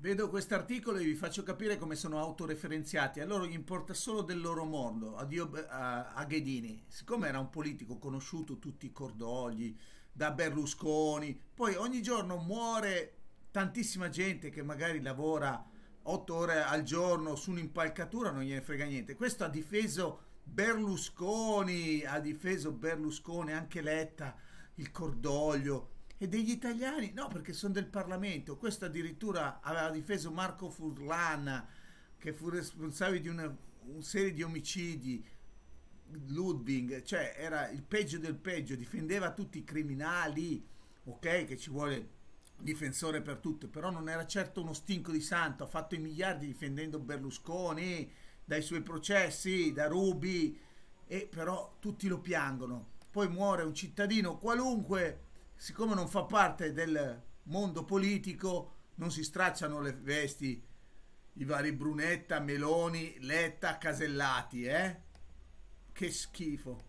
Vedo questo articolo e vi faccio capire come sono autoreferenziati. A loro gli importa solo del loro mondo. Addio eh, a, Ghedini. Siccome era un politico conosciuto tutti i cordogli, da Berlusconi, poi ogni giorno muore tantissima gente che magari lavora otto ore al giorno su un'impalcatura, non gliene frega niente. Questo ha difeso Berlusconi, ha difeso Berlusconi, anche Letta, il cordoglio, e degli italiani no perché sono del Parlamento questo addirittura aveva difeso Marco Furlan che fu responsabile di una, una serie di omicidi Ludwig cioè era il peggio del peggio difendeva tutti i criminali ok che ci vuole difensore per tutto però non era certo uno stinco di santo ha fatto i miliardi difendendo Berlusconi dai suoi processi da Ruby, e però tutti lo piangono poi muore un cittadino qualunque siccome non fa parte del mondo politico, non si stracciano le vesti i vari Brunetta, Meloni, Letta, Casellati, eh? Che schifo.